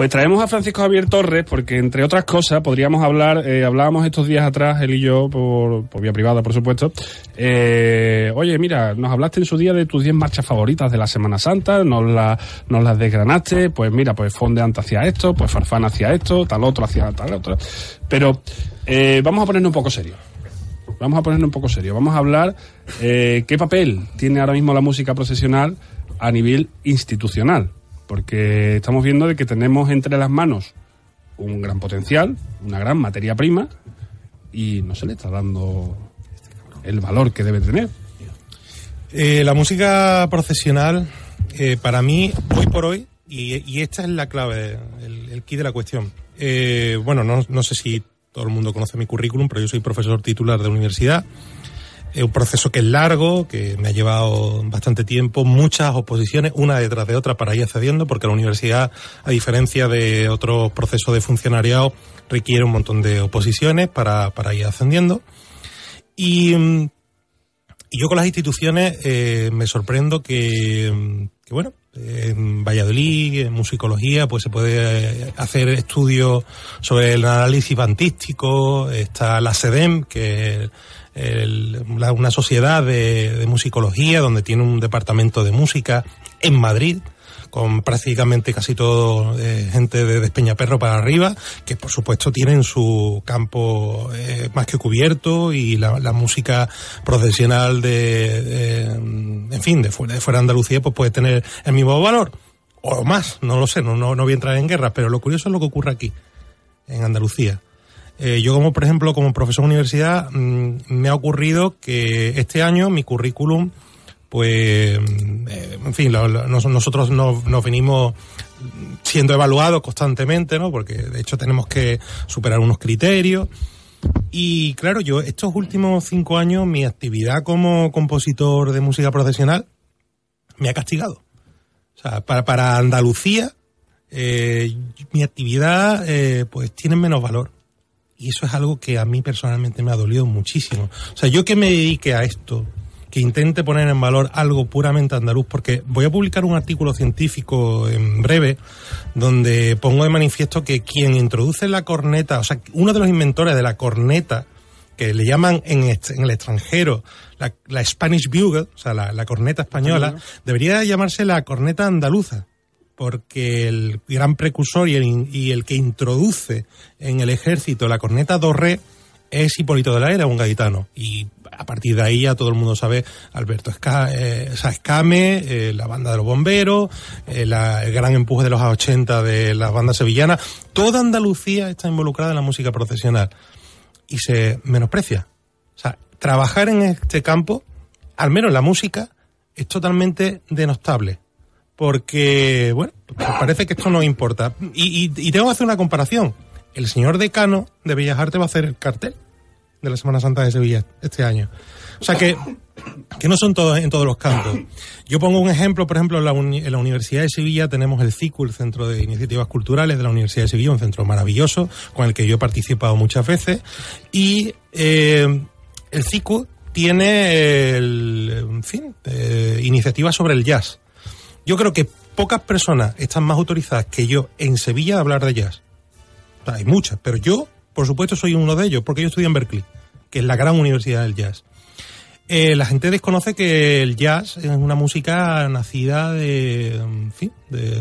Pues traemos a Francisco Javier Torres porque, entre otras cosas, podríamos hablar, eh, hablábamos estos días atrás, él y yo, por, vía privada, por supuesto. Eh, oye, mira, nos hablaste en su día de tus 10 marchas favoritas de la Semana Santa, nos, nos las desgranaste, pues mira, pues Fondeante hacia esto, pues Farfán hacia esto, tal otro hacia tal otro. Pero eh, vamos a ponernos un poco serio vamos a ponernos un poco serio. Vamos a hablar qué papel tiene ahora mismo la música procesional a nivel institucional porque estamos viendo de que tenemos entre las manos un gran potencial, una gran materia prima, y no se le está dando el valor que debe tener. Eh, la música profesional, eh, para mí, hoy por hoy, y, esta es la clave, el, el key de la cuestión. Eh, bueno, no, no sé si todo el mundo conoce mi currículum, pero yo soy profesor titular de universidad. Es un proceso que es largo, que me ha llevado bastante tiempo, muchas oposiciones, una detrás de otra, para ir accediendo, porque la universidad, a diferencia de otros procesos de funcionariado, requiere un montón de oposiciones para, ir ascendiendo. Y, y, yo con las instituciones eh, me sorprendo que, bueno, en Valladolid, en musicología, pues se puede hacer estudios sobre el análisis bandístico, está la SEDEM, que una sociedad de, musicología donde tiene un departamento de música en Madrid con prácticamente casi todo eh, gente de Despeñaperro para arriba, que por supuesto tienen su campo eh, más que cubierto y la, música profesional de, eh, en fin, de fuera, de Andalucía, pues puede tener el mismo valor, o más, no lo sé, no, no, no voy a entrar en guerra, pero lo curioso es lo que ocurre aquí, en Andalucía eh, yo como, por ejemplo, como profesor de universidad, mm, me ha ocurrido que este año mi currículum, pues, mm, eh, en fin, nosotros nos, venimos siendo evaluados constantemente, ¿no? Porque de hecho tenemos que superar unos criterios. Y claro, yo estos últimos cinco años mi actividad como compositor de música profesional me ha castigado. O sea, para, Andalucía eh, mi actividad pues tiene menos valor. Y eso es algo que a mí personalmente me ha dolido muchísimo. O sea, yo que me dedique a esto, que intente poner en valor algo puramente andaluz, porque voy a publicar un artículo científico en breve donde pongo de manifiesto que quien introduce la corneta, o sea, uno de los inventores de la corneta, que le llaman en, el extranjero la, Spanish Bugle, o sea, la, corneta española, debería llamarse la corneta andaluza porque el gran precursor y el, que introduce en el ejército la corneta dorre es Hipólito de la Era, un gaditano. Y a partir de ahí ya todo el mundo sabe Alberto Esca, eh, eh, la banda de los bomberos, eh, el gran empuje de los 80 de las bandas sevillanas. Toda Andalucía está involucrada en la música procesional y se menosprecia. O sea, trabajar en este campo, al menos en la música, es totalmente denostable porque, bueno, pues parece que esto no importa. Y, tengo que hacer una comparación. El señor decano de Bellas Artes va a hacer el cartel de la Semana Santa de Sevilla este año. O sea que, que no son todos en todos los campos. Yo pongo un ejemplo, por ejemplo, en la, Universidad de Sevilla tenemos el CICU, el Centro de Iniciativas Culturales de la Universidad de Sevilla, un centro maravilloso con el que yo he participado muchas veces. Y eh, el CICU tiene, el, en fin, eh, iniciativas sobre el jazz. Yo creo que pocas personas están más autorizadas que yo en Sevilla a hablar de jazz. hay muchas, pero yo, por supuesto, soy uno de ellos, porque yo estudié en Berkeley, que es la gran universidad del jazz. Eh, la gente desconoce que el jazz es una música nacida de,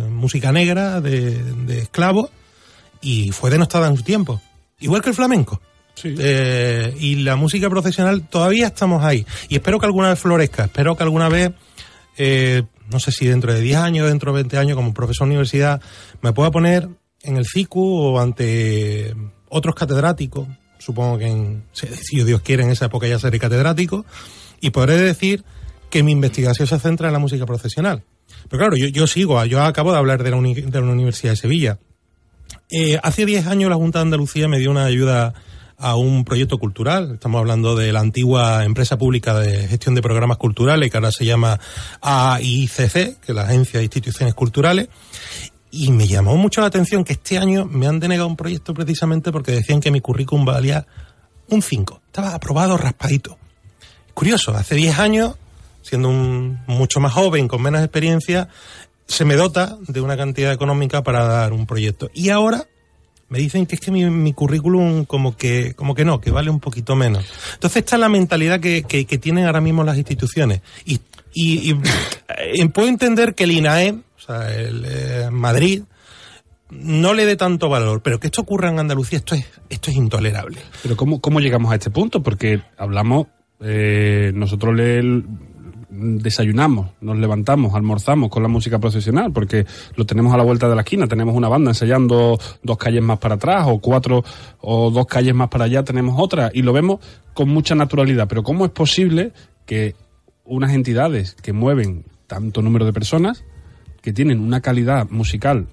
música negra, de, de esclavos, y fue denostada en su tiempo. Igual que el flamenco. Eh, y la música profesional todavía estamos ahí. Y espero que alguna vez florezca, espero que alguna vez eh, no sé si dentro de 10 años, dentro de 20 años, como profesor de universidad, me pueda poner en el CICU o ante otros catedráticos, supongo que si Dios quiere en esa época ya seré catedrático, y podré decir que mi investigación se centra en la música profesional. Pero claro, yo, sigo, yo acabo de hablar de la, de Universidad de Sevilla. Eh, hace 10 años la Junta de Andalucía me dio una ayuda a un proyecto cultural. Estamos hablando de la antigua empresa pública de gestión de programas culturales, que ahora se llama AICC, que es la Agencia de Instituciones Culturales. Y me llamó mucho la atención que este año me han denegado un proyecto precisamente porque decían que mi currículum valía un 5. Estaba aprobado raspadito. Curioso, hace 10 años, siendo un mucho más joven, con menos experiencia, se me dota de una cantidad económica para dar un proyecto. Y ahora me dicen que es que mi, currículum como que, como que no, que vale un poquito menos. Entonces está la mentalidad que, tienen ahora mismo las instituciones. Y, y, eh, puedo entender que el INAE, o sea, el, eh, Madrid, no le dé tanto valor, pero que esto ocurra en Andalucía, esto es, esto es intolerable. Pero ¿cómo, cómo llegamos a este punto? Porque hablamos, eh, nosotros le, desayunamos, nos levantamos, almorzamos con la música procesional, porque lo tenemos a la vuelta de la esquina, tenemos una banda ensayando dos calles más para atrás o cuatro o dos calles más para allá tenemos otra y lo vemos con mucha naturalidad. Pero ¿cómo es posible que unas entidades que mueven tanto número de personas, que tienen una calidad musical,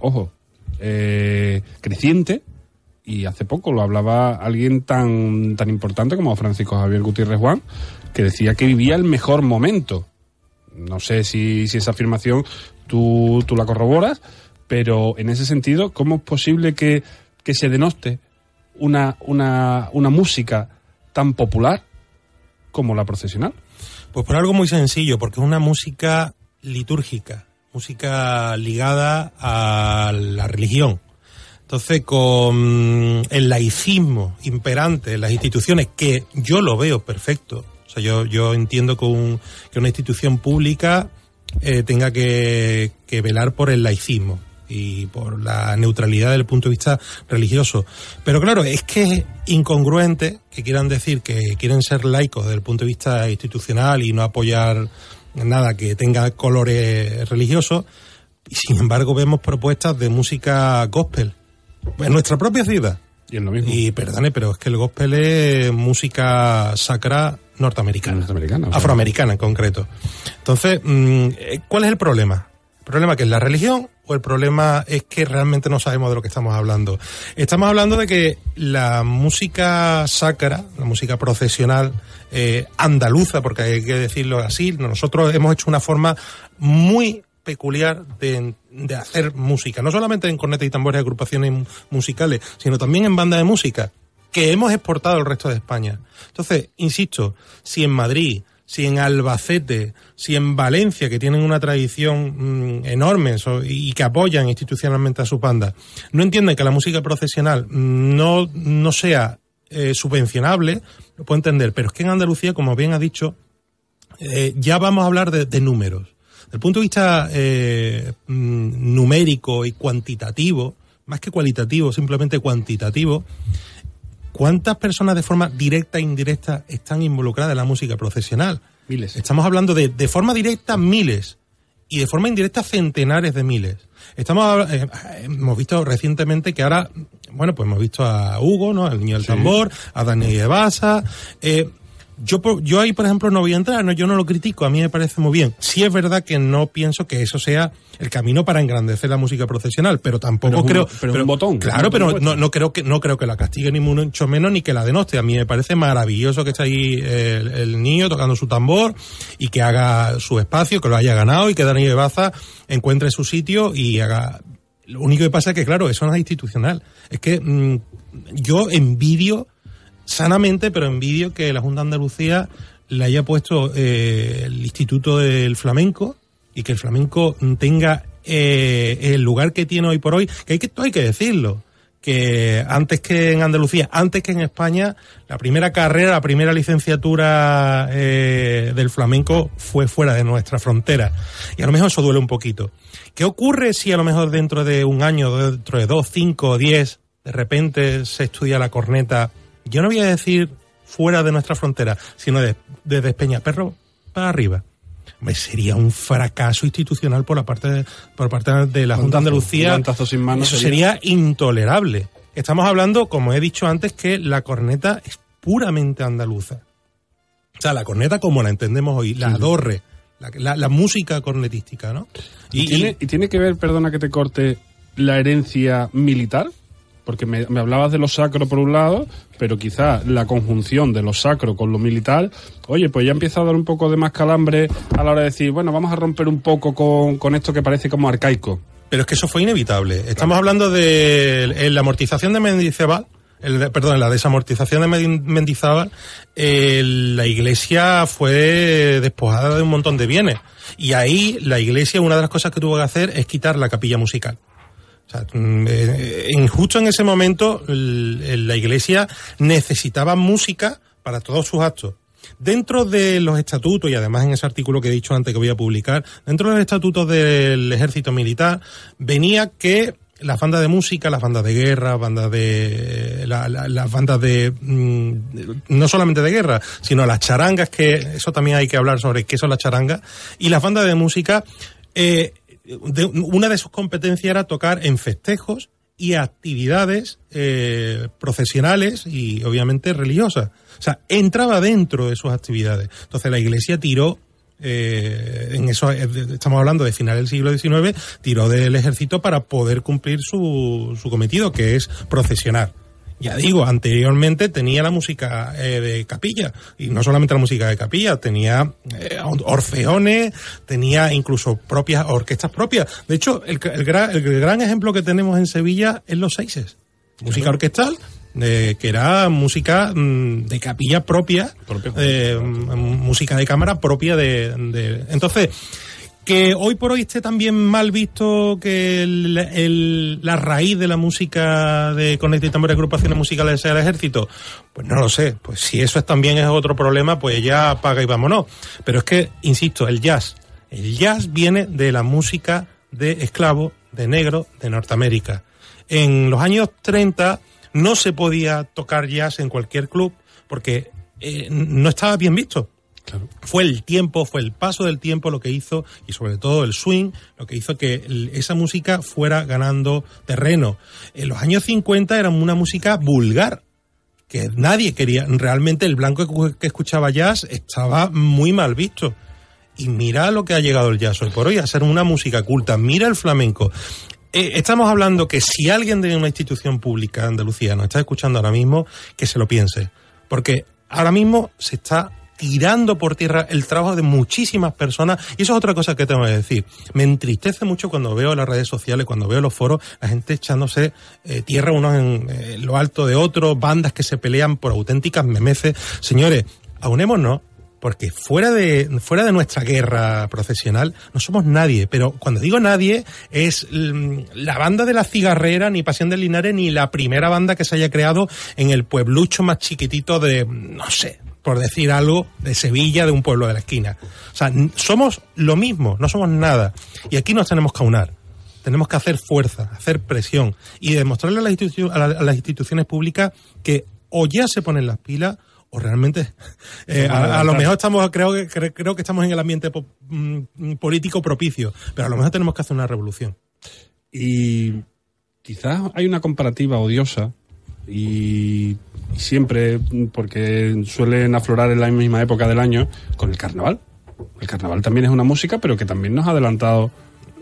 ojo, eh, creciente, y hace poco lo hablaba alguien tan, tan importante como Francisco Javier Gutiérrez Juan, que decía que vivía el mejor momento. No sé si, esa afirmación tú, la corroboras, pero en ese sentido, ¿cómo es posible que, se denoste una, una, una música tan popular como la procesional? Pues por algo muy sencillo, porque es una música litúrgica, música ligada a la religión. Entonces, con el laicismo imperante en las instituciones, que yo lo veo perfecto, o yo, entiendo que, una institución pública eh, tenga que, que, velar por el laicismo y por la neutralidad desde el punto de vista religioso. Pero claro, es que es incongruente que quieran decir que quieren ser laicos desde el punto de vista institucional y no apoyar nada que tenga colores religiosos. Y sin embargo vemos propuestas de música gospel en nuestra propia ciudad. Y, lo mismo. y perdone, pero es que el gospel es música sacra norteamericana. afroamericana en concreto. Entonces, mm, eh, ¿cuál es el problema? ¿El problema que es la religión o el problema es que realmente no sabemos de lo que estamos hablando? Estamos hablando de que la música sacra, la música procesional eh, andaluza, porque hay que decirlo así, nosotros hemos hecho una forma muy peculiar de, hacer música, no solamente en cornetas y tambores, agrupaciones musicales, sino también en bandas de música que hemos exportado al resto de España. Entonces, insisto, si en Madrid, si en Albacete, si en Valencia, que tienen una tradición mm, enorme y que apoyan institucionalmente a sus bandas, no entienden que la música profesional no, no sea eh, subvencionable, lo puedo entender, pero es que en Andalucía, como bien ha dicho, eh, ya vamos a hablar de, números. Desde el punto de vista eh, mm, numérico y cuantitativo, más que cualitativo, simplemente cuantitativo, ¿Cuántas personas de forma directa e indirecta están involucradas en la música profesional? Miles. Estamos hablando de, de forma directa, miles. Y de forma indirecta, centenares de miles. Estamos, eh, hemos visto recientemente que ahora, bueno, pues hemos visto a Hugo, ¿no? al niño del tambor, a Dani Evasa. Eh, yo, yo ahí, por ejemplo, no voy a entrar, no, yo no lo critico, a mí me parece muy bien. Sí es verdad que no pienso que eso sea el camino para engrandecer la música profesional, pero tampoco creo... Pero, un botón. Claro, pero no, creo que, no creo que la castigue ni mucho menos ni que la denoste. A mí me parece maravilloso que esté ahí eh, el, niño tocando su tambor y que haga su espacio, que lo haya ganado y que Daniel Baza encuentre su sitio y haga... Lo único que pasa es que, claro, eso no es institucional. Es que mm, yo envidio sanamente, pero envidio que la Junta de Andalucía le haya puesto eh, el Instituto del Flamenco y que el flamenco tenga eh, el lugar que tiene hoy por hoy, que, hay que esto hay que decirlo que antes que en Andalucía, antes que en España, la primera carrera, la primera licenciatura eh, del flamenco fue fuera de nuestra frontera. Y a lo mejor eso duele un poquito. ¿Qué ocurre si a lo mejor dentro de un año, dentro de dos, cinco, diez, de repente se estudia la corneta yo no voy a decir fuera de nuestra frontera, sino desde de, Perro para arriba. Me sería un fracaso institucional por la parte de, por parte de la Junta de Andalucía. Sin manos sería. intolerable. Estamos hablando, como he dicho antes, que la corneta es puramente andaluza. O sea, la corneta como la entendemos hoy, la adorre, la, música cornetística, ¿no? ¿Y tiene que ver, perdona que te corte, la herencia militar? porque me, hablabas de lo sacro por un lado, pero quizás la conjunción de lo sacro con lo militar, oye, pues ya empieza a dar un poco de más calambre a la hora de decir, bueno, vamos a romper un poco con, esto que parece como arcaico. Pero es que eso fue inevitable. Estamos hablando de la amortización de Mendizábal, perdón, la desamortización de Mendizábal, la iglesia fue despojada de un montón de bienes. Y ahí la iglesia, una de las cosas que tuvo que hacer es quitar la capilla musical. O sea, mm, eh, en, justo en ese momento la iglesia necesitaba música para todos sus actos. Dentro de los estatutos, y además en ese artículo que he dicho antes que voy a publicar, dentro de los estatutos del ejército militar, venía que las bandas de música, las bandas de guerra, bandas de la, las bandas de mm, no solamente de guerra, sino las charangas que eso también hay que hablar sobre qué son las charangas y las bandas de música eh, una de sus competencias era tocar en festejos y actividades eh, profesionales y obviamente religiosas. O sea, entraba dentro de sus actividades. Entonces la iglesia tiró, eh, en eso eh, estamos hablando de final del siglo XIX, tiró del ejército para poder cumplir su, su cometido, que es procesionar ya digo, anteriormente tenía la música eh, de capilla, y no solamente la música de capilla, tenía eh, orfeones, tenía incluso propias orquestas propias. De hecho, el, gran, ejemplo que tenemos en Sevilla es los seises. Música orquestal, eh, que era música mm, de capilla propia, mm, música de cámara propia de, de... Entonces, que hoy por hoy esté también mal visto que la raíz de la música de Conecta y agrupaciones musicales sea el ejército, pues no lo sé. Pues si eso es, también es otro problema, pues ya apaga y vámonos. Pero es que, insisto, el jazz. El jazz viene de la música de esclavos, de negro de Norteamérica. En los años 30 no se podía tocar jazz en cualquier club porque eh, no estaba bien visto. Fue el tiempo, fue el paso del tiempo lo que hizo, y sobre todo el swing, lo que hizo que esa música fuera ganando terreno. En los años 50 era una música vulgar, que nadie quería. Realmente el blanco que escuchaba jazz estaba muy mal visto. Y mira lo que ha llegado el jazz hoy por hoy, a ser una música culta. Mira el flamenco. Eh, estamos hablando que si alguien de una institución pública andalucía nos está escuchando ahora mismo, que se lo piense. Porque ahora mismo se está tirando por tierra el trabajo de muchísimas personas. Y eso es otra cosa que tengo que decir. Me entristece mucho cuando veo las redes sociales, cuando veo los foros, la gente echándose eh, tierra unos en eh, lo alto de otros, bandas que se pelean por auténticas memeces. Señores, aunémonos, porque fuera de, fuera de nuestra guerra profesional no somos nadie, pero cuando digo nadie es mm, la banda de la cigarrera, ni Pasión del Linares, ni la primera banda que se haya creado en el pueblucho más chiquitito de, no sé, por decir algo, de Sevilla, de un pueblo de la esquina. O sea, somos lo mismo, no somos nada. Y aquí nos tenemos que aunar. Tenemos que hacer fuerza, hacer presión y demostrarle a las, instituciones públicas que o ya se ponen las pilas o realmente eh, a, lo mejor estamos creo que creo que estamos en el ambiente mm, mm, político propicio pero a lo mejor tenemos que hacer una revolución y quizás hay una comparativa odiosa y siempre, porque suelen aflorar en la misma época del año, con el carnaval. El carnaval también es una música, pero que también nos ha adelantado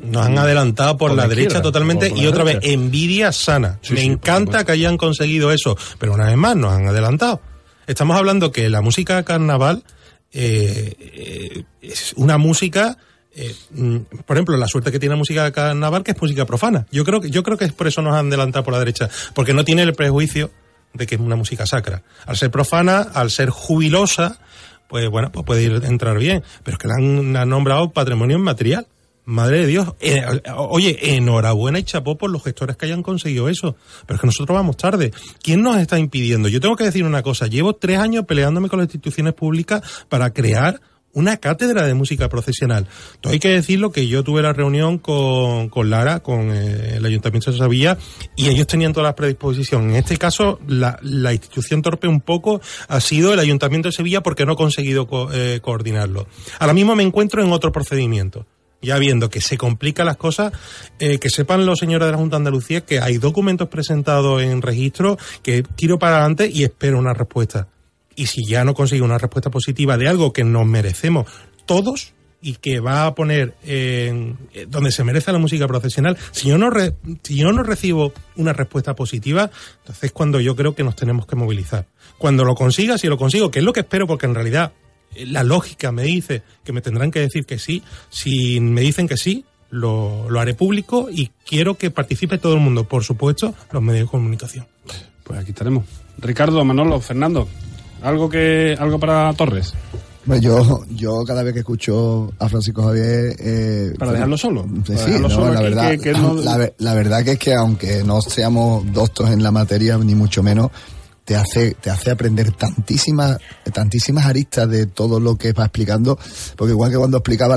nos han adelantado por, la, derecha totalmente y otra vez, envidia sana. Me encanta que hayan conseguido eso, pero una vez más nos han adelantado. Estamos hablando que la música carnaval eh, eh, es una música... Eh, mm, por ejemplo, la suerte que tiene la música carnaval que es música profana. Yo creo que, yo creo que es por eso nos han adelantado por la derecha, porque no tiene el prejuicio de que es una música sacra. Al ser profana, al ser jubilosa, pues bueno, pues puede ir, entrar bien. Pero es que la han, nombrado patrimonio inmaterial. Madre de Dios. Eh, oye, enhorabuena y chapó por los gestores que hayan conseguido eso. Pero es que nosotros vamos tarde. ¿Quién nos está impidiendo? Yo tengo que decir una cosa. Llevo tres años peleándome con las instituciones públicas para crear una cátedra de música profesional. Entonces hay que decirlo que yo tuve la reunión con, con Lara, con eh, el Ayuntamiento de Sevilla, y ellos tenían todas las predisposición. En este caso, la, institución torpe un poco ha sido el Ayuntamiento de Sevilla porque no ha conseguido eh, coordinarlo. Ahora mismo me encuentro en otro procedimiento. Ya viendo que se complican las cosas, eh, que sepan los señores de la Junta de Andalucía que hay documentos presentados en registro que tiro para adelante y espero una respuesta. Y si ya no consigo una respuesta positiva de algo que nos merecemos todos y que va a poner en, eh, donde se merece la música profesional, si yo, no si yo no recibo una respuesta positiva, entonces es cuando yo creo que nos tenemos que movilizar. Cuando lo consiga, si lo consigo, que es lo que espero, porque en realidad eh, la lógica me dice que me tendrán que decir que sí, si me dicen que sí, lo, lo, haré público y quiero que participe todo el mundo, por supuesto, los medios de comunicación. Pues aquí estaremos. Ricardo, Manolo, Fernando, ¿Algo, que, algo para Torres? Yo, yo cada vez que escucho a Francisco Javier... Eh, ¿Para dejarlo solo? Sí, la, verdad, que, la, verdad que es que aunque no seamos doctos en la materia, ni mucho menos, te hace, te hace aprender tantísimas, tantísimas aristas de todo lo que va explicando, porque igual que cuando explicaba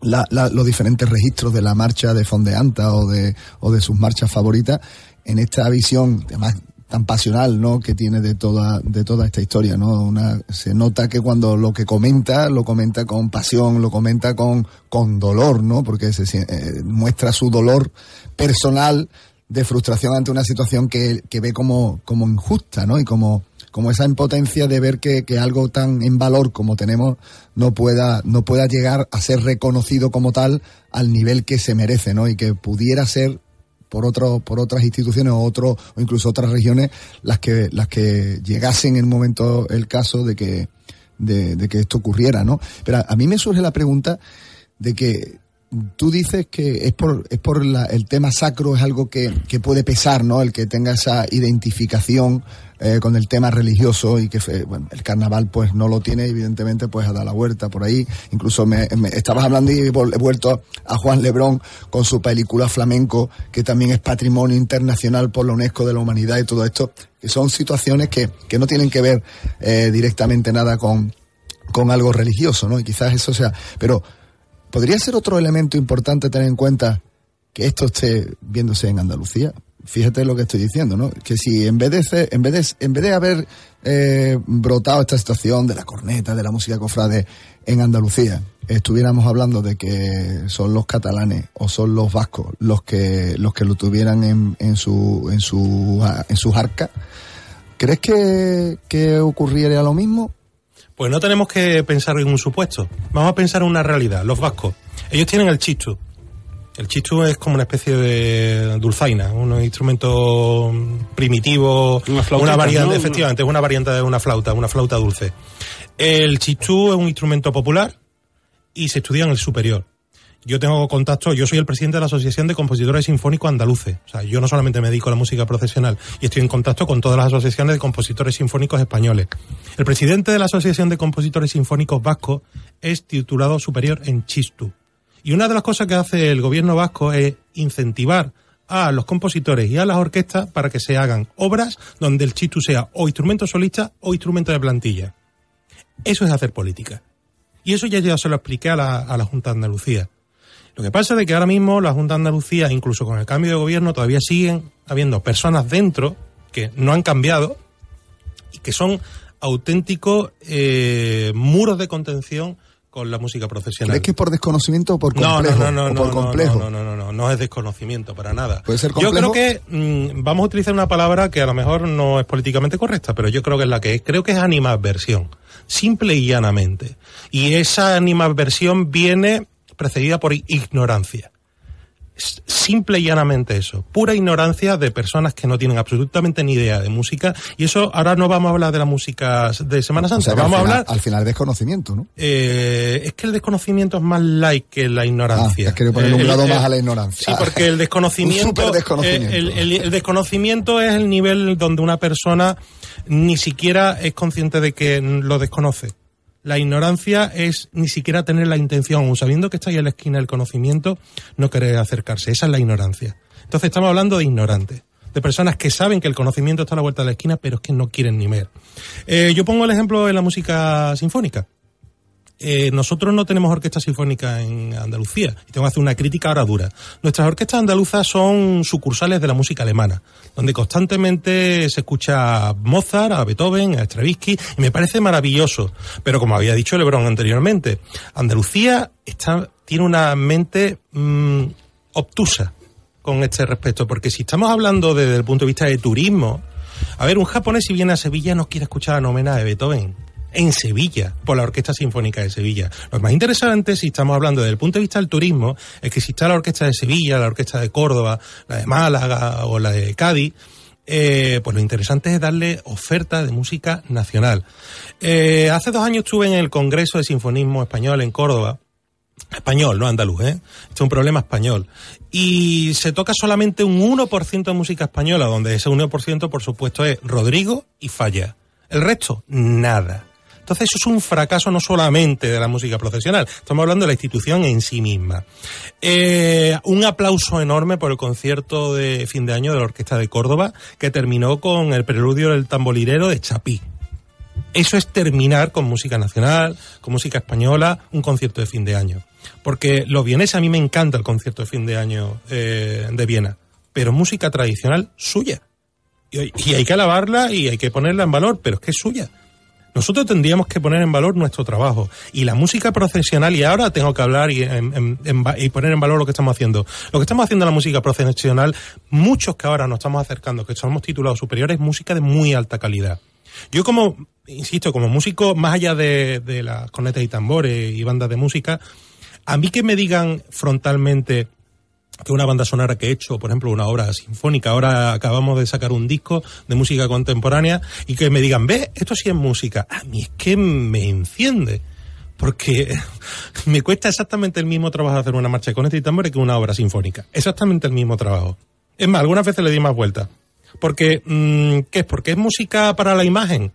los diferentes registros de la marcha de Fondeanta o de, o de sus marchas favoritas, en esta visión, además tan pasional, ¿no? Que tiene de toda, de toda esta historia, ¿no? Una, se nota que cuando lo que comenta, lo comenta con pasión, lo comenta con, con dolor, ¿no? Porque se, eh, muestra su dolor personal de frustración ante una situación que, que ve como, como injusta, ¿no? Y como, como esa impotencia de ver que, que, algo tan en valor como tenemos no pueda, no pueda llegar a ser reconocido como tal al nivel que se merece, ¿no? Y que pudiera ser por otros por otras instituciones o otros o incluso otras regiones las que las que llegasen en el momento el caso de que de, que esto ocurriera no pero a, mí me surge la pregunta de que tú dices que es por, es por el tema sacro, es algo que, puede pesar, ¿no? El que tenga esa identificación eh, con el tema religioso y que eh, el carnaval pues no lo tiene, evidentemente, pues a dar la vuelta por ahí. Incluso me, estabas hablando y he vuelto a Juan Lebrón con su película Flamenco, que también es patrimonio internacional por la UNESCO de la humanidad y todo esto, que son situaciones que, que no tienen que ver eh, directamente nada con, con algo religioso, ¿no? Y quizás eso sea, pero ¿Podría ser otro elemento importante tener en cuenta que esto esté viéndose en Andalucía? Fíjate lo que estoy diciendo, ¿no? Que si en vez de, en vez en vez de haber eh, brotado esta situación de la corneta, de la música cofrade en Andalucía, estuviéramos hablando de que son los catalanes o son los vascos los que, los que lo tuvieran en, en, su, en, su, en sus arcas, ¿crees que, que ocurriera lo mismo? Pues no tenemos que pensar en un supuesto, vamos a pensar en una realidad. Los vascos, ellos tienen el chichu El chichu es como una especie de dulzaina, un instrumento primitivo, una, variante, efectivamente, es una variante de una flauta, una flauta dulce. El chichu es un instrumento popular y se estudia en el superior yo tengo contacto, yo soy el presidente de la Asociación de Compositores Sinfónicos Andaluces. O sea, yo no solamente me dedico a la música profesional, y estoy en contacto con todas las asociaciones de compositores sinfónicos españoles. El presidente de la Asociación de Compositores Sinfónicos Vasco es titulado superior en Chistu. Y una de las cosas que hace el gobierno vasco es incentivar a los compositores y a las orquestas para que se hagan obras donde el chistu sea o instrumento solista o instrumento de plantilla. Eso es hacer política. Y eso ya, ya se lo expliqué a la, a la Junta de Andalucía. Lo que pasa es que ahora mismo la Junta de Andalucía, incluso con el cambio de gobierno, todavía siguen habiendo personas dentro que no han cambiado y que son auténticos eh, muros de contención con la música profesional. es que es por desconocimiento o por complejo? No, no, no, no, no, no, no, no, no, es desconocimiento para nada. ¿Puede ser complejo? Yo creo que mm, vamos a utilizar una palabra que a lo mejor no es políticamente correcta, pero yo creo que es la que es. Creo que es animadversión, simple y llanamente. Y esa animadversión viene precedida por ignorancia. Simple y llanamente eso. Pura ignorancia de personas que no tienen absolutamente ni idea de música. Y eso ahora no vamos a hablar de la música de Semana Santa. vamos a hablar. Al final, desconocimiento, ¿no? Eh, es que el desconocimiento es más like que la ignorancia. Ah, quiero poner un eh, más eh, a la ignorancia. Sí, porque el desconocimiento. desconocimiento. el desconocimiento es el nivel donde una persona ni siquiera es consciente de que lo desconoce. La ignorancia es ni siquiera tener la intención, sabiendo que está ahí en la esquina el conocimiento, no querer acercarse. Esa es la ignorancia. Entonces estamos hablando de ignorantes, de personas que saben que el conocimiento está a la vuelta de la esquina, pero es que no quieren ni ver. Eh, yo pongo el ejemplo de la música sinfónica. Eh, nosotros no tenemos orquesta sinfónica en Andalucía. Y tengo que hacer una crítica ahora dura. Nuestras orquestas andaluzas son sucursales de la música alemana, donde constantemente se escucha a Mozart, a Beethoven, a Stravinsky, y me parece maravilloso. Pero como había dicho LeBron anteriormente, Andalucía está, tiene una mente mm, obtusa con este respecto, porque si estamos hablando desde el punto de vista de turismo, a ver, un japonés si viene a Sevilla no quiere escuchar la novena de Beethoven en Sevilla, por la Orquesta Sinfónica de Sevilla. Lo más interesante, si estamos hablando desde el punto de vista del turismo, es que si está la Orquesta de Sevilla, la Orquesta de Córdoba, la de Málaga o la de Cádiz, eh, pues lo interesante es darle oferta de música nacional. Eh, hace dos años estuve en el Congreso de Sinfonismo Español en Córdoba. Español, no andaluz, ¿eh? Este es un problema español. Y se toca solamente un 1% de música española, donde ese 1% por supuesto es Rodrigo y Falla. El resto, nada. Entonces eso es un fracaso no solamente de la música profesional, estamos hablando de la institución en sí misma. Eh, un aplauso enorme por el concierto de fin de año de la Orquesta de Córdoba, que terminó con el preludio del tambolirero de Chapí. Eso es terminar con música nacional, con música española, un concierto de fin de año. Porque los vieneses a mí me encanta el concierto de fin de año eh, de Viena, pero música tradicional suya. y hay que alabarla y hay que ponerla en valor, pero es que es suya. Nosotros tendríamos que poner en valor nuestro trabajo y la música profesional, y ahora tengo que hablar y, poner en valor lo que estamos haciendo. Lo que estamos haciendo en la música profesional, muchos que ahora nos estamos acercando, que somos titulados superiores, música de muy alta calidad. Yo como, insisto, como músico, más allá de, de las cornetas y tambores y bandas de música, a mí que me digan frontalmente, que una banda sonora que he hecho, por ejemplo, una obra sinfónica. Ahora acabamos de sacar un disco de música contemporánea y que me digan, ves, esto sí es música. A mí es que me enciende. Porque me cuesta exactamente el mismo trabajo hacer una marcha con este tambor que una obra sinfónica. Exactamente el mismo trabajo. Es más, algunas veces le di más vueltas. Porque, mm, ¿qué es? ¿Porque es música para la imagen?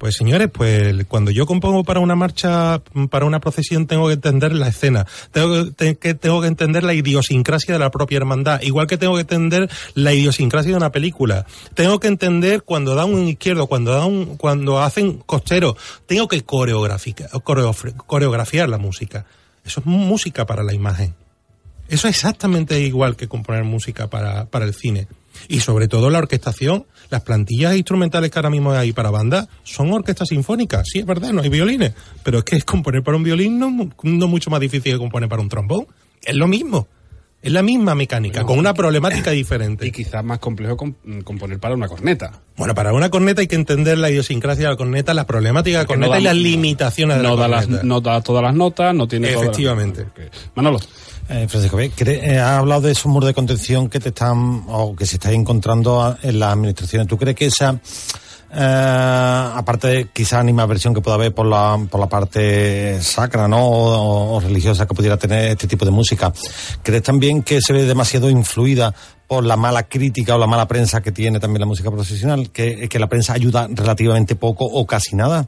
Pues señores, pues cuando yo compongo para una marcha, para una procesión, tengo que entender la escena, tengo que, tengo que entender la idiosincrasia de la propia hermandad, igual que tengo que entender la idiosincrasia de una película, tengo que entender cuando da un izquierdo, cuando da un, cuando hacen costero, tengo que coreografiar la música. Eso es música para la imagen. Eso es exactamente igual que componer música para, para el cine. Y sobre todo la orquestación, las plantillas e instrumentales que ahora mismo hay para bandas son orquestas sinfónicas. Sí, es verdad, no hay violines, pero es que componer para un violín no, es mucho más difícil que componer para un trombón. Es lo mismo. Es la misma mecánica, con una problemática diferente. Y quizás más complejo componer para una corneta. Bueno, para una corneta hay que entender la idiosincrasia de la corneta, las problemáticas de la corneta y las limitaciones de no la da no da todas las notas, no tiene Efectivamente. Todas las... Manolo. Eh, Francisco, eh, ha hablado de esos muros de contención que te están o que se está encontrando en las administraciones. ¿Tú crees que esa, eh, aparte de quizá versión que pueda haber por la, por la parte sacra O, religiosa que pudiera tener este tipo de música, crees también que se ve demasiado influida por la mala crítica o la mala prensa que tiene también la música profesional, que la prensa ayuda relativamente poco o casi nada?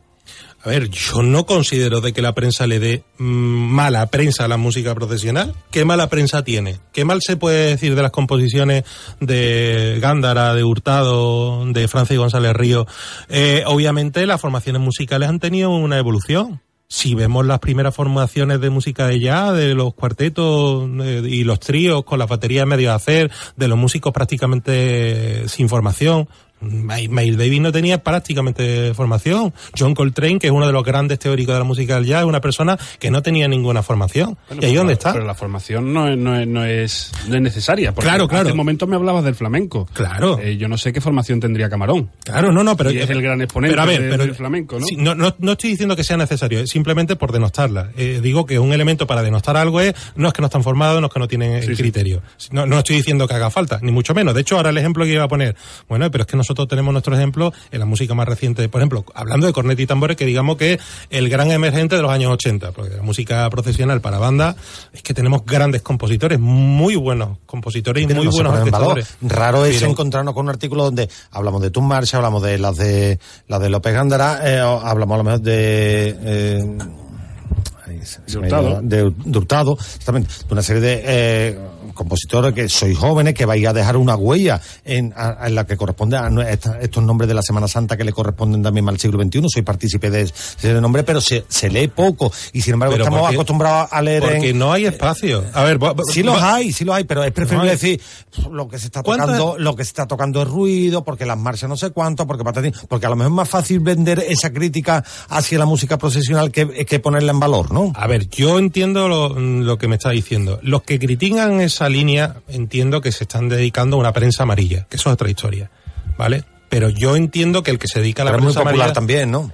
A ver, yo no considero de que la prensa le dé mm, mala prensa a la música profesional. ¿Qué mala prensa tiene? ¿Qué mal se puede decir de las composiciones de Gándara, de Hurtado, de y González Río? Eh, obviamente las formaciones musicales han tenido una evolución si vemos las primeras formaciones de música de ya, de los cuartetos eh, y los tríos con las baterías medio de hacer, de los músicos prácticamente sin formación, Mail Davis no tenía prácticamente formación. John Coltrane, que es uno de los grandes teóricos de la música del jazz, es una persona que no tenía ninguna formación. ¿Y ahí dónde está? Pero la formación no es, es, necesaria. Porque claro, claro. momento me hablabas del flamenco. Claro. Eh, yo no sé qué formación tendría Camarón. Claro, no, no, pero. es eh, el gran exponente del flamenco, ¿no? no, ¿no? estoy diciendo que sea necesario, simplemente por denostarla. Eh, digo que un elemento para denostar algo es no es que no están formados, no es que no tienen el criterio. No, no estoy diciendo que haga falta, ni mucho menos. De hecho, ahora el ejemplo que iba a poner, bueno, pero es que nosotros nosotros tenemos nuestro ejemplo en la música más reciente, por ejemplo, hablando de corneta y tambores, que digamos que el gran emergente de los años 80, porque la música profesional para banda es que tenemos grandes compositores, muy buenos compositores y muy buenos orquestadores. Raro es encontrarnos con un artículo donde hablamos de Tum Marcha, hablamos de las de las de López gandara eh, hablamos a lo mejor de eh de De, una serie de eh, compositores que sois jóvenes, que vais a dejar una huella en, la que corresponde a, estos nombres de la Semana Santa que le corresponden también al siglo XXI. Soy partícipe de ese nombre, pero se, lee poco y sin embargo estamos acostumbrados a leer. Porque no hay espacio. Eh, a ver, si sí los hay, sí los hay, pero es preferible decir lo que se está tocando, lo que se está tocando es ruido, porque las marchas no sé cuánto, porque porque a lo mejor es más fácil vender esa crítica hacia la música procesional que, que ponerla en valor, ¿no? A ver, yo entiendo lo, que me está diciendo. Los que critican esa línea entiendo que se están dedicando a una prensa amarilla, que eso es otra historia, ¿vale? Pero yo entiendo que el que se dedica a la prensa popular amarilla... también, ¿no?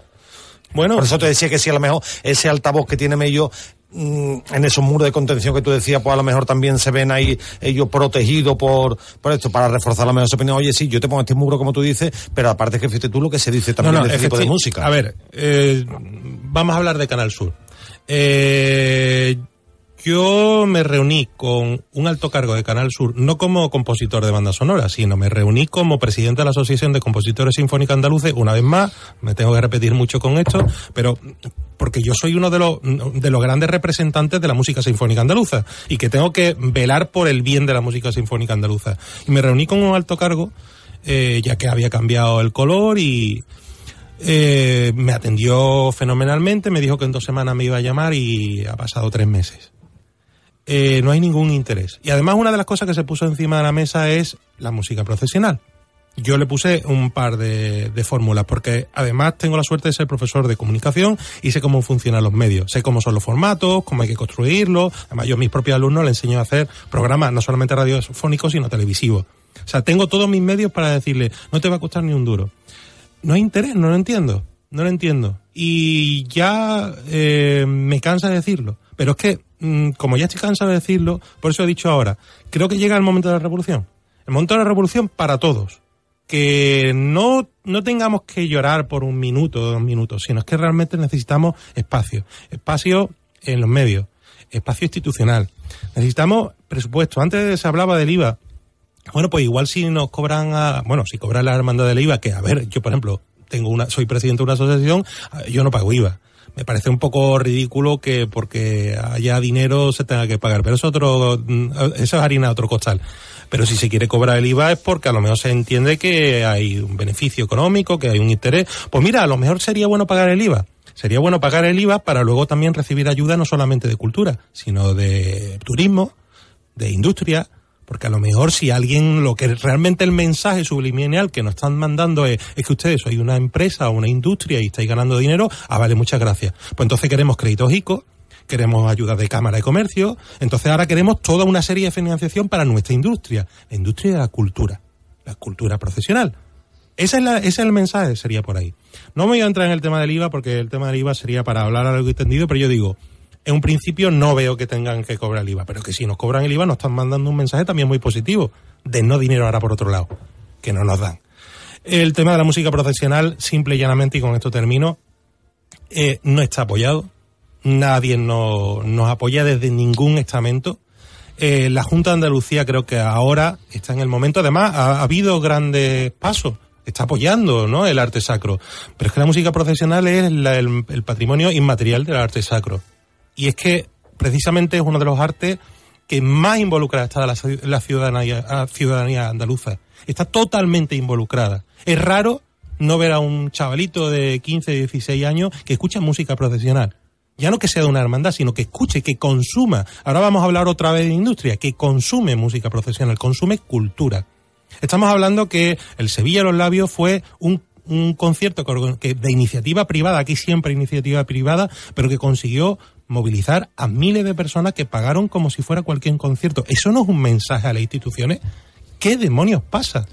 Bueno, Por eso te decía que si a lo mejor ese altavoz que tiene medio mm, en esos muros de contención que tú decías, pues a lo mejor también se ven ahí ellos protegidos por, por esto, para reforzar la mejor su opinión. Oye, sí, yo te pongo este muro como tú dices, pero aparte que fíjate tú lo que se dice también en de tipo de música. A ver, eh, vamos a hablar de Canal Sur. Eh, yo me reuní con un alto cargo de Canal Sur, no como compositor de banda sonora, sino me reuní como presidente de la Asociación de Compositores Sinfónicos Andaluces, una vez más, me tengo que repetir mucho con esto, pero porque yo soy uno de los, grandes representantes de la música sinfónica andaluza y que tengo que velar por el bien de la música sinfónica andaluza. Y me reuní con un alto cargo, eh, ya que había cambiado el color y eh, me atendió fenomenalmente, me dijo que en dos semanas me iba a llamar y ha pasado tres meses. Eh, no hay ningún interés. Y además una de las cosas que se puso encima de la mesa es la música profesional. Yo le puse un par de, fórmulas porque además tengo la suerte de ser profesor de comunicación y sé cómo funcionan los medios, sé cómo son los formatos, cómo hay que construirlos. Además yo a mis propios alumnos les enseño a hacer programas no solamente radiofónicos sino televisivos. O sea, tengo todos mis medios para decirle, no te va a costar ni un duro no hay interés, no lo entiendo, no lo entiendo. Y ya eh, me cansa de decirlo, pero es que mm, como ya estoy cansado de decirlo, por eso he dicho ahora, creo que llega el momento de la revolución, el momento de la revolución para todos. Que no, no tengamos que llorar por un minuto o dos minutos, sino es que realmente necesitamos espacio. Espacio en los medios, espacio institucional. Necesitamos presupuesto. Antes se hablaba del IVA. Bueno, pues igual si nos cobran, bueno, si cobran la hermandad del IVA, que a ver, yo por ejemplo, tengo una, soy presidente de una asociación, ah, yo no pago IVA. Me parece un poco ridículo que porque haya dinero se tenga que pagar, pero eso otro, mm, eso es harina de otro costal. Pero si se quiere cobrar el IVA es porque a lo mejor se entiende que hay un beneficio económico, que hay un interés. Pues mira, a lo mejor sería bueno pagar el IVA sería bueno pagar el IVA para luego también recibir ayuda no solamente de cultura, sino de turismo, de industria, porque a lo mejor si alguien, lo que realmente el mensaje subliminal que nos están mandando es, que ustedes sois una empresa o una industria y estáis ganando dinero, ah, vale, muchas gracias. Pues entonces queremos créditos ICO, queremos ayuda de Cámara de Comercio, entonces ahora queremos toda una serie de financiación para nuestra industria, la industria de la cultura, la cultura profesional. Ese es, la, es el mensaje, sería por ahí. No me voy a entrar en el tema del IVA porque el tema del IVA sería para hablar algo entendido, pero yo digo, en un principio no veo que tengan que cobrar el IVA, pero que si nos cobran el IVA nos están mandando un mensaje también muy positivo, de no dinero ahora por otro lado, que no nos dan. El tema de la música profesional, simple y llanamente, y con esto termino, eh, no está apoyado. Nadie nos apoya desde ningún estamento. Eh, la Junta de Andalucía creo que ahora está en el momento. Además, ha, habido grandes pasos. Está apoyando ¿no? el arte sacro. Pero es que la música profesional es el patrimonio inmaterial del arte sacro. Y es que precisamente es uno de los artes que más involucrada está la, ciudadanía, ciudadanía andaluza. Está totalmente involucrada. Es raro no ver a un chavalito de 15, 16 años que escucha música profesional. Ya no que sea de una hermandad, sino que escuche, que consuma. Ahora vamos a hablar otra vez de industria, que consume música profesional, consume cultura. Estamos hablando que el Sevilla Los Labios fue un, concierto de iniciativa privada, aquí siempre iniciativa privada, pero que consiguió movilizar a miles de personas que pagaron como si fuera cualquier concierto. ¿Eso no es un mensaje a las instituciones? ¿Qué demonios pasa?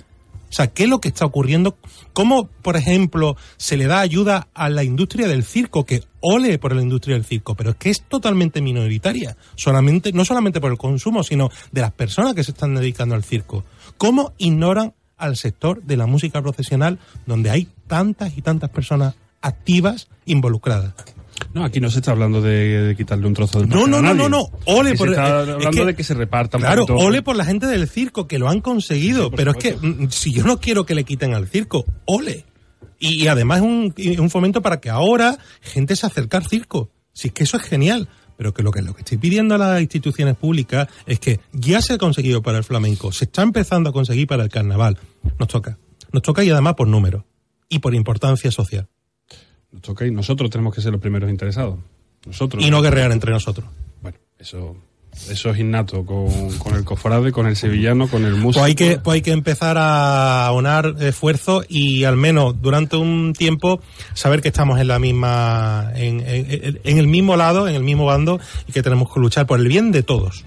O sea, ¿qué es lo que está ocurriendo? ¿Cómo, por ejemplo, se le da ayuda a la industria del circo, que ole por la industria del circo, pero que es totalmente minoritaria, solamente, no solamente por el consumo, sino de las personas que se están dedicando al circo? ¿Cómo ignoran al sector de la música profesional, donde hay tantas y tantas personas activas involucradas? No, aquí no se está hablando de, quitarle un trozo del No, no, no, no, no. Ole está eh, hablando de que se reparta. Claro, ole por la gente del circo que lo han conseguido, pero es que mm, si yo no quiero que le quiten al circo, ole. Y, además es un, fomento para que ahora gente se acerque al circo. Si es que eso es genial. Pero que lo que lo que estoy pidiendo a las instituciones públicas es que ya se ha conseguido para el flamenco, se está empezando a conseguir para el carnaval. Nos toca. Nos toca y además por número y por importancia social nosotros tenemos que ser los primeros interesados. Nosotros. Y no guerrear entre nosotros. Bueno, eso eso es innato, con, con, el cofrade, con el sevillano, con el pues músico. Pues hay que, hay que empezar a aunar esfuerzo y al menos durante un tiempo saber que estamos en la misma, en el mismo lado, en el mismo bando y que tenemos que luchar por el bien de todos.